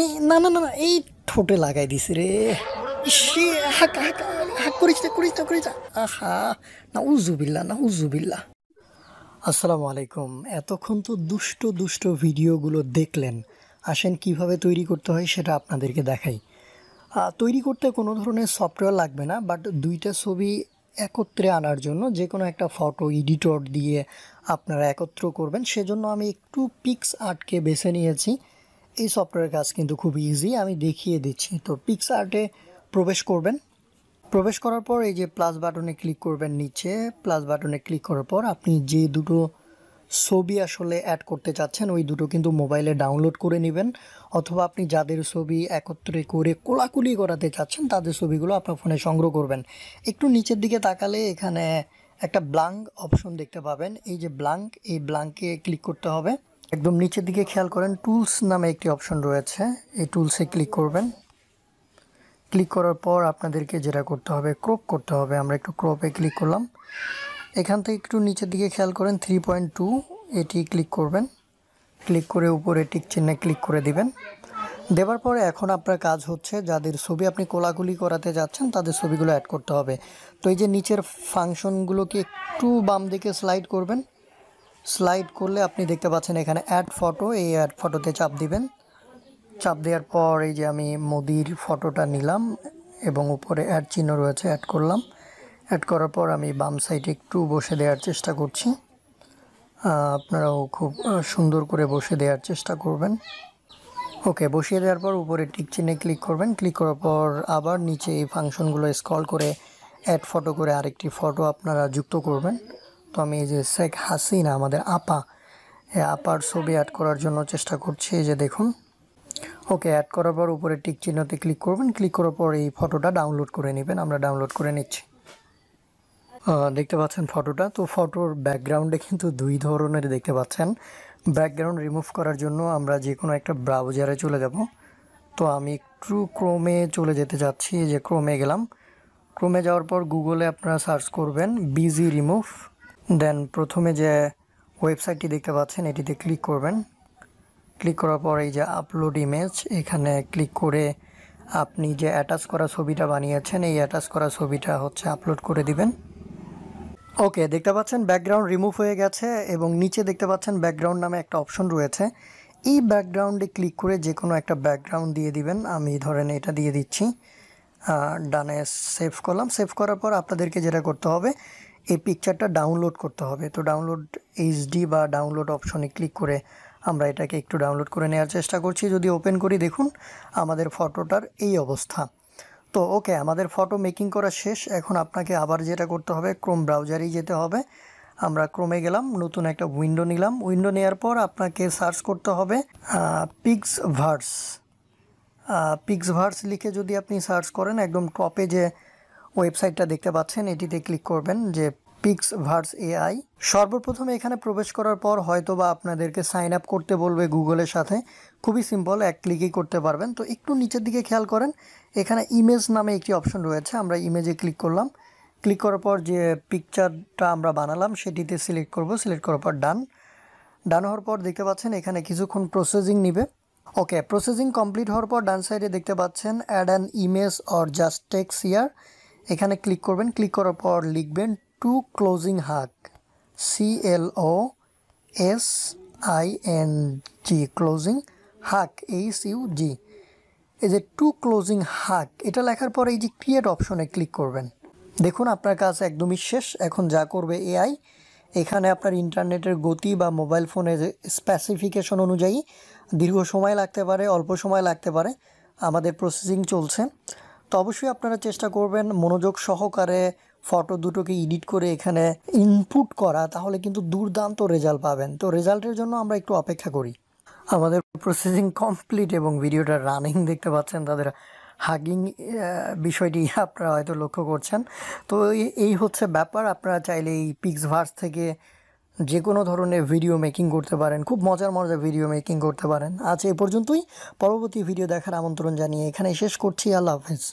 এই না না না না এই ঠোঁটে লাগাই দিছি রে সে হাক হাক হাক করিস না করিস না করিস না আহা না উজুবিল্লা না উজুবিল্লা আসসালামু আলাইকুম এতক্ষণ তো দুষ্ট দুষ্ট ভিডিওগুলো দেখলেন আসেন কিভাবে তৈরি করতে হয় সেটা আপনাদেরকে দেখাই তৈরি করতে কোনো ধরনের সফটওয়্যার লাগবে না বাট দুইটা ছবি একত্রে আনার জন্য যে কোনো একটা ফটো এডিটর দিয়ে আপনারা একত্র করবেন সেজন্য আমি একটু পিক্স আর্টকে বেছে নিয়েছি এই সফটওয়্যারের কাজ কিন্তু খুব ইজি আমি দেখিয়ে দিচ্ছি তো পিক্সআর্টে প্রবেশ করবেন প্রবেশ করার পর এই যে প্লাস বাটনে ক্লিক করবেন নিচে প্লাস বাটনে ক্লিক করার পর আপনি যে দুটো ছবি আসলে অ্যাড করতে চাচ্ছেন ওই দুটো কিন্তু মোবাইলে ডাউনলোড করে নেবেন অথবা আপনি যাদের ছবি একত্রে করে কোলাকুলি করাতে চাচ্ছেন তাদের ছবিগুলো আপনার ফোনে সংগ্রহ করবেন একটু নিচের দিকে তাকালে এখানে একটা ব্লাঙ্ক অপশন দেখতে পাবেন এই যে ব্লাঙ্ক এই ব্লাঙ্কে ক্লিক করতে হবে একদম নিচের দিকে খেয়াল করেন টুলস নামে একটি অপশন রয়েছে এই টুলসে ক্লিক করবেন ক্লিক করার পর আপনাদেরকে যেটা করতে হবে ক্রপ করতে হবে আমরা একটু ক্রপে ক্লিক করলাম এখান থেকে একটু নিচের দিকে খেয়াল করেন থ্রি পয়েন্ট টু এটি ক্লিক করবেন ক্লিক করে উপরে টিক চিহ্নে ক্লিক করে দিবেন দেওয়ার পরে এখন আপনার কাজ হচ্ছে যাদের ছবি আপনি কোলাকুলি করাতে যাচ্ছেন তাদের ছবিগুলো অ্যাড করতে হবে তো এই যে নিচের ফাংশনগুলোকে একটু বাম দিকে স্লাইড করবেন স্লাইড করলে আপনি দেখতে পাচ্ছেন এখানে অ্যাড ফটো এই অ্যাড ফটোতে চাপ দিবেন চাপ দেওয়ার পর এই যে আমি মোদির ফটোটা নিলাম এবং উপরে অ্যাড চিহ্ন রয়েছে অ্যাড করলাম অ্যাড করার পর আমি বাম সাইডে একটু বসে দেওয়ার চেষ্টা করছি আপনারাও খুব সুন্দর করে বসে দেওয়ার চেষ্টা করবেন ওকে বসিয়ে দেওয়ার পর উপরে টিক চিহ্নে ক্লিক করবেন ক্লিক করার পর আবার নিচে এই ফাংশনগুলো স্ক্রল করে অ্যাড ফটো করে আরেকটি ফটো আপনারা যুক্ত করবেন তো আমি এই যে শেখ হাসিনা আমাদের আপা এ আপার ছবি অ্যাড করার জন্য চেষ্টা করছি এই যে দেখুন ওকে অ্যাড করার পর উপরে টিক চিহ্নতে ক্লিক করবেন ক্লিক করার পর এই ফটোটা ডাউনলোড করে নেবেন আমরা ডাউনলোড করে নিচ্ছি দেখতে পাচ্ছেন ফটোটা তো ফটোর ব্যাকগ্রাউন্ডে কিন্তু দুই ধরনের দেখতে পাচ্ছেন ব্যাকগ্রাউন্ড রিমুভ করার জন্য আমরা যে কোনো একটা ব্রাউজারে চলে যাব তো আমি একটু ক্রোমে চলে যেতে যাচ্ছি যে ক্রোমে গেলাম ক্রোমে যাওয়ার পর গুগলে আপনারা সার্চ করবেন বিজি রিমুভ দেন প্রথমে যে ওয়েবসাইটটি দেখতে পাচ্ছেন এটিতে ক্লিক করবেন ক্লিক করার পর এই যে আপলোড ইমেজ এখানে ক্লিক করে আপনি যে অ্যাটাচ করা ছবিটা বানিয়েছেন এই অ্যাটাচ করা ছবিটা হচ্ছে আপলোড করে দিবেন ওকে দেখতে পাচ্ছেন ব্যাকগ্রাউন্ড রিমুভ হয়ে গেছে এবং নিচে দেখতে পাচ্ছেন ব্যাকগ্রাউন্ড নামে একটা অপশন রয়েছে এই ব্যাকগ্রাউন্ডে ক্লিক করে যে কোনো একটা ব্যাকগ্রাউন্ড দিয়ে দিবেন আমি ধরেন এটা দিয়ে দিচ্ছি ডানে সেভ করলাম সেভ করার পর আপনাদেরকে যেটা করতে হবে এই পিকচারটা ডাউনলোড করতে হবে তো ডাউনলোড এইচডি বা ডাউনলোড অপশনে ক্লিক করে আমরা এটাকে একটু ডাউনলোড করে নেওয়ার চেষ্টা করছি যদি ওপেন করি দেখুন আমাদের ফটোটার এই অবস্থা তো ওকে আমাদের ফটো মেকিং করা শেষ এখন আপনাকে আবার যেটা করতে হবে ক্রোম ব্রাউজারেই যেতে হবে আমরা ক্রোমে গেলাম নতুন একটা উইন্ডো নিলাম উইন্ডো নেওয়ার পর আপনাকে সার্চ করতে হবে পিক্স ভার্স পিক্স ভার্স লিখে যদি আপনি সার্চ করেন একদম টপে যে ওয়েবসাইটটা দেখতে পাচ্ছেন এটিতে ক্লিক করবেন যে পিক্স ভার্স এআই সর্বপ্রথমে এখানে প্রবেশ করার পর হয়তো বা আপনাদেরকে সাইন আপ করতে বলবে গুগলের সাথে খুবই সিম্পল এক ক্লিকই করতে পারবেন তো একটু নিচের দিকে খেয়াল করেন এখানে ইমেজ নামে একটি অপশন রয়েছে আমরা ইমেজে ক্লিক করলাম ক্লিক করার পর যে পিকচারটা আমরা বানালাম সেটিতে সিলেক্ট করব সিলেক্ট করার পর ডান ডান হওয়ার পর দেখতে পাচ্ছেন এখানে কিছুক্ষণ প্রসেসিং নিবে ওকে প্রসেসিং কমপ্লিট হওয়ার পর ডান সাইডে দেখতে পাচ্ছেন add an image or just text here এখানে ক্লিক করবেন ক্লিক করার পর লিখবেন to closing hug C L O S I N G closing hug H U G এই যে টু ক্লোজিং হাক এটা লেখার পর এই যে ক্রিয়েট অপশনে ক্লিক করবেন দেখুন আপনার কাজ একদমই শেষ এখন যা করবে এআই এখানে আপনার ইন্টারনেটের গতি বা মোবাইল ফোনের স্পেসিফিকেশন অনুযায়ী দীর্ঘ সময় লাগতে পারে অল্প সময় লাগতে পারে আমাদের প্রসেসিং চলছে তো অবশ্যই আপনারা চেষ্টা করবেন মনোযোগ সহকারে ফটো দুটোকে এডিট করে এখানে ইনপুট করা তাহলে কিন্তু দুর্দান্ত রেজাল্ট পাবেন তো রেজাল্টের জন্য আমরা একটু অপেক্ষা করি আমাদের প্রসেসিং কমপ্লিট এবং ভিডিওটা রানিং দেখতে পাচ্ছেন তাদের হাগিং বিষয়টি আপনারা হয়তো লক্ষ্য করছেন তো এই হচ্ছে ব্যাপার আপনারা চাইলে এই পিক্সভার্স থেকে যে কোনো ধরনের ভিডিও মেকিং করতে পারেন খুব মজার মজার ভিডিও মেকিং করতে পারেন আজ এ পর্যন্তই পরবর্তী ভিডিও দেখার আমন্ত্রণ জানিয়ে এখানে শেষ করছি আল্লাহ হাফেজ